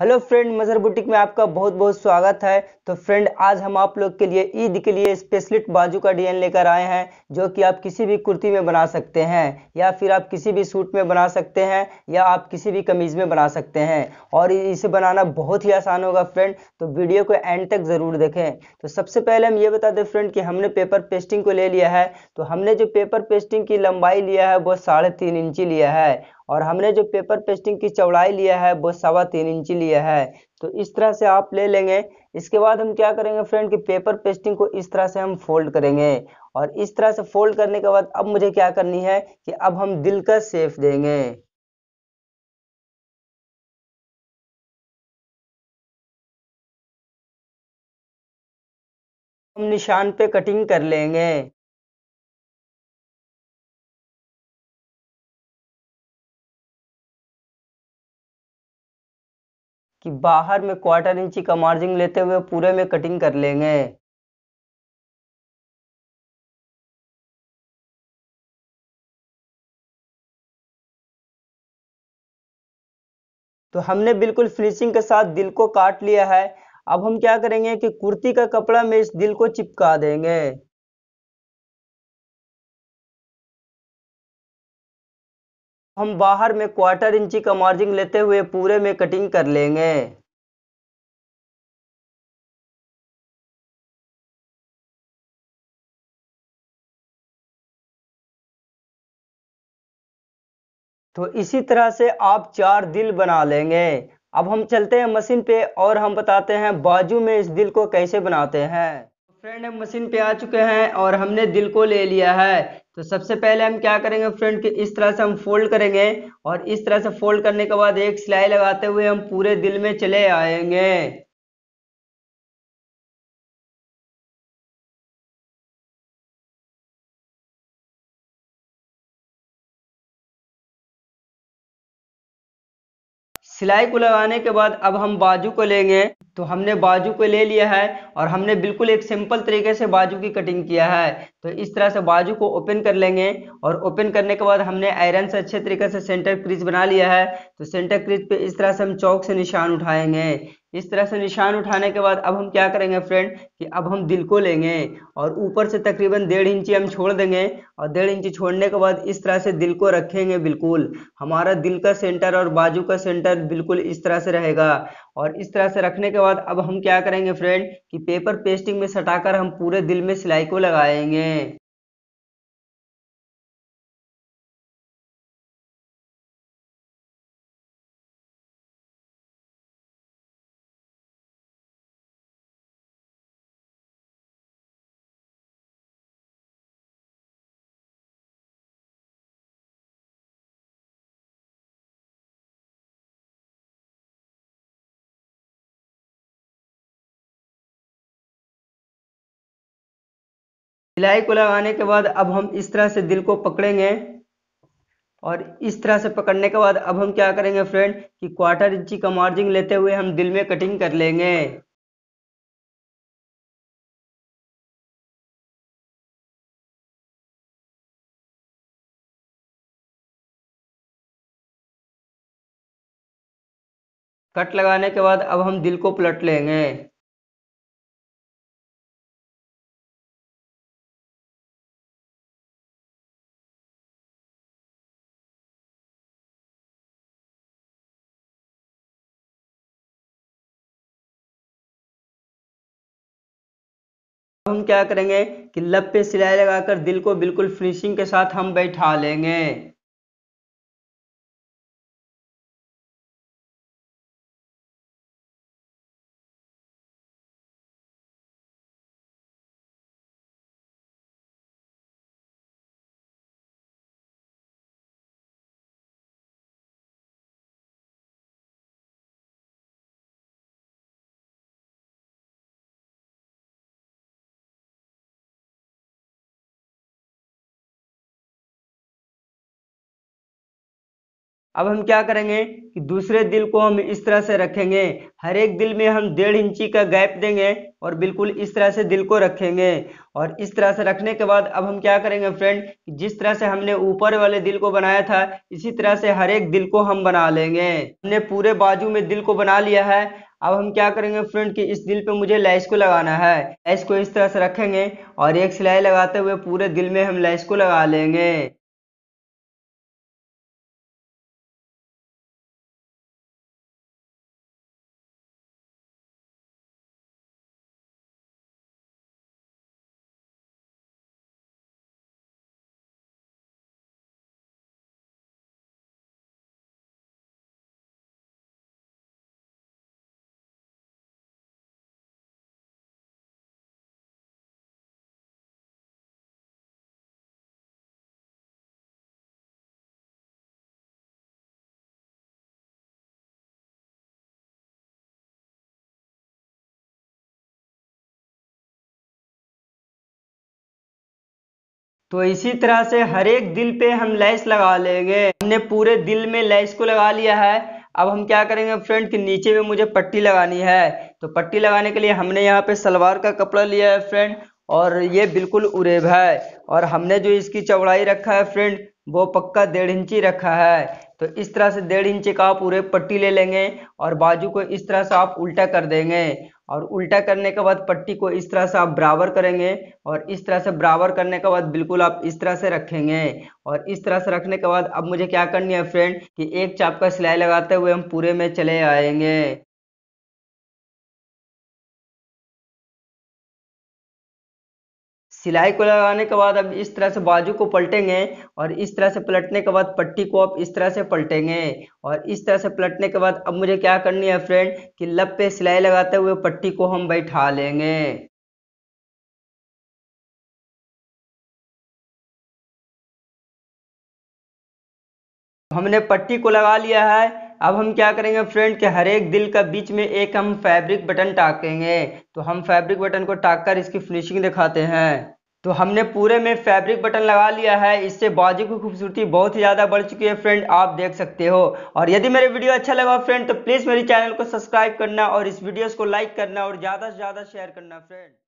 hello friend मजहर boutique में आपका बहुत बहुत स्वागत है तो फ्रेंड आज हम आप लोग के लिए ईद के लिए स्पेशलिट बाजू का डिजाइन लेकर आए हैं जो कि आप किसी भी कुर्ती में बना सकते हैं या फिर आप किसी भी सूट में बना सकते हैं या आप किसी भी कमीज में बना सकते हैं और इसे बनाना बहुत ही आसान होगा फ्रेंड तो वीडियो को एंड तक ज़रूर देखें तो सबसे पहले हम ये बता दें फ्रेंड कि हमने पेपर पेस्टिंग को ले लिया है तो हमने जो पेपर पेस्टिंग की लंबाई लिया है वो साढ़े तीन इंची लिया है और हमने जो पेपर पेस्टिंग की चौड़ाई लिया है वो सवा तीन इंची लिया है तो इस तरह से आप ले लेंगे इसके बाद हम क्या करेंगे फ्रेंड कि पेपर पेस्टिंग को इस तरह से हम फोल्ड करेंगे और इस तरह से फोल्ड करने के बाद अब मुझे क्या करनी है कि अब हम दिल का सेफ देंगे हम निशान पे कटिंग कर लेंगे कि बाहर में क्वार्टर इंची का मार्जिन लेते हुए पूरे में कटिंग कर लेंगे तो हमने बिल्कुल फिनिशिंग के साथ दिल को काट लिया है अब हम क्या करेंगे कि कुर्ती का कपड़ा में इस दिल को चिपका देंगे हम बाहर में क्वार्टर इंची का मार्जिन लेते हुए पूरे में कटिंग कर लेंगे तो इसी तरह से आप चार दिल बना लेंगे अब हम चलते हैं मशीन पे और हम बताते हैं बाजू में इस दिल को कैसे बनाते हैं फ्रेंड हम मशीन पे आ चुके हैं और हमने दिल को ले लिया है तो सबसे पहले हम क्या करेंगे फ्रेंड कि इस तरह से हम फोल्ड करेंगे और इस तरह से फोल्ड करने के बाद एक सिलाई लगाते हुए हम पूरे दिल में चले आएंगे सिलाई को लगाने के बाद अब हम बाजू को लेंगे तो हमने बाजू को ले लिया है और हमने बिल्कुल एक सिंपल तरीके से बाजू की कटिंग किया है तो इस तरह से बाजू को ओपन कर लेंगे और ओपन करने के बाद हमने आयरन से अच्छे तरीके से सेंटर क्रीज बना लिया है तो सेंटर क्रीज पे इस तरह से हम चौक से निशान उठाएंगे इस तरह से निशान उठाने के बाद अब हम क्या करेंगे फ्रेंड कि अब हम दिल को लेंगे और ऊपर से तकरीबन डेढ़ इंची हम छोड़ देंगे और डेढ़ इंची छोड़ने के बाद इस तरह से दिल को रखेंगे बिल्कुल हमारा दिल का सेंटर और बाजू का सेंटर बिल्कुल इस तरह से रहेगा और इस तरह से रखने के बाद अब हम क्या करेंगे फ्रेंड कि पेपर पेस्टिंग में सटाकर हम पूरे दिल में सिलाई को लगाएंगे सिलाई को लगाने के बाद अब हम इस तरह से दिल को पकड़ेंगे और इस तरह से पकड़ने के बाद अब हम क्या करेंगे फ्रेंड कि क्वार्टर इंची का मार्जिन लेते हुए हम दिल में कटिंग कर लेंगे कट लगाने के बाद अब हम दिल को पलट लेंगे हम क्या करेंगे कि लप पे सिलाई लगाकर दिल को बिल्कुल फिनिशिंग के साथ हम बैठा लेंगे अब हम क्या करेंगे कि दूसरे दिल को हम इस तरह से रखेंगे हर एक दिल में हम डेढ़ इंची का गैप देंगे और बिल्कुल इस तरह से दिल को रखेंगे और इस तरह से रखने के बाद अब हम क्या करेंगे फ्रेंड जिस तरह से हमने ऊपर वाले दिल को बनाया था इसी तरह से हर एक दिल को हम बना लेंगे हमने पूरे बाजू में दिल को बना लिया है अब हम क्या करेंगे फ्रेंड कि इस दिल पे मुझे लैस को लगाना है लैस को इस तरह से रखेंगे और एक सिलाई लगाते हुए पूरे दिल में हम लैस को लगा लेंगे तो इसी तरह से हर एक दिल पे हम लैस लगा लेंगे हमने पूरे दिल में लैस को लगा लिया है अब हम क्या करेंगे फ्रेंड कि नीचे में मुझे पट्टी लगानी है तो पट्टी लगाने के लिए हमने यहाँ पे सलवार का कपड़ा लिया है फ्रेंड और ये बिल्कुल उरेब है और हमने जो इसकी चौड़ाई रखा है फ्रेंड वो पक्का डेढ़ इंची रखा है तो इस तरह से डेढ़ इंच का पूरे पट्टी ले लेंगे और बाजू को इस तरह से आप उल्टा कर देंगे और उल्टा करने के बाद पट्टी को इस तरह से आप बराबर करेंगे और इस तरह से बराबर करने के बाद बिल्कुल आप इस तरह से रखेंगे और इस तरह से रखने के बाद अब मुझे क्या करनी है फ्रेंड कि एक चाप का सिलाई लगाते हुए हम पूरे में चले आएंगे सिलाई को लगाने के बाद अब इस तरह से बाजू को पलटेंगे और इस तरह से पलटने के बाद पट्टी को आप इस तरह से पलटेंगे और इस तरह से पलटने के बाद अब मुझे क्या करनी है फ्रेंड कि लब पे सिलाई लगाते हुए पट्टी को हम बैठा लेंगे हमने पट्टी को लगा लिया है अब हम क्या करेंगे फ्रेंड के हर एक दिल का बीच में एक हम फैब्रिक बटन टाकेंगे तो हम फैब्रिक बटन को टाक कर इसकी फिनिशिंग दिखाते हैं तो हमने पूरे में फैब्रिक बटन लगा लिया है इससे बाजू की खूबसूरती बहुत ही ज़्यादा बढ़ चुकी है फ्रेंड आप देख सकते हो और यदि मेरे वीडियो अच्छा लगा फ्रेंड तो प्लीज़ मेरे चैनल को सब्सक्राइब करना और इस वीडियोज़ को लाइक करना और ज़्यादा से ज़्यादा शेयर करना फ्रेंड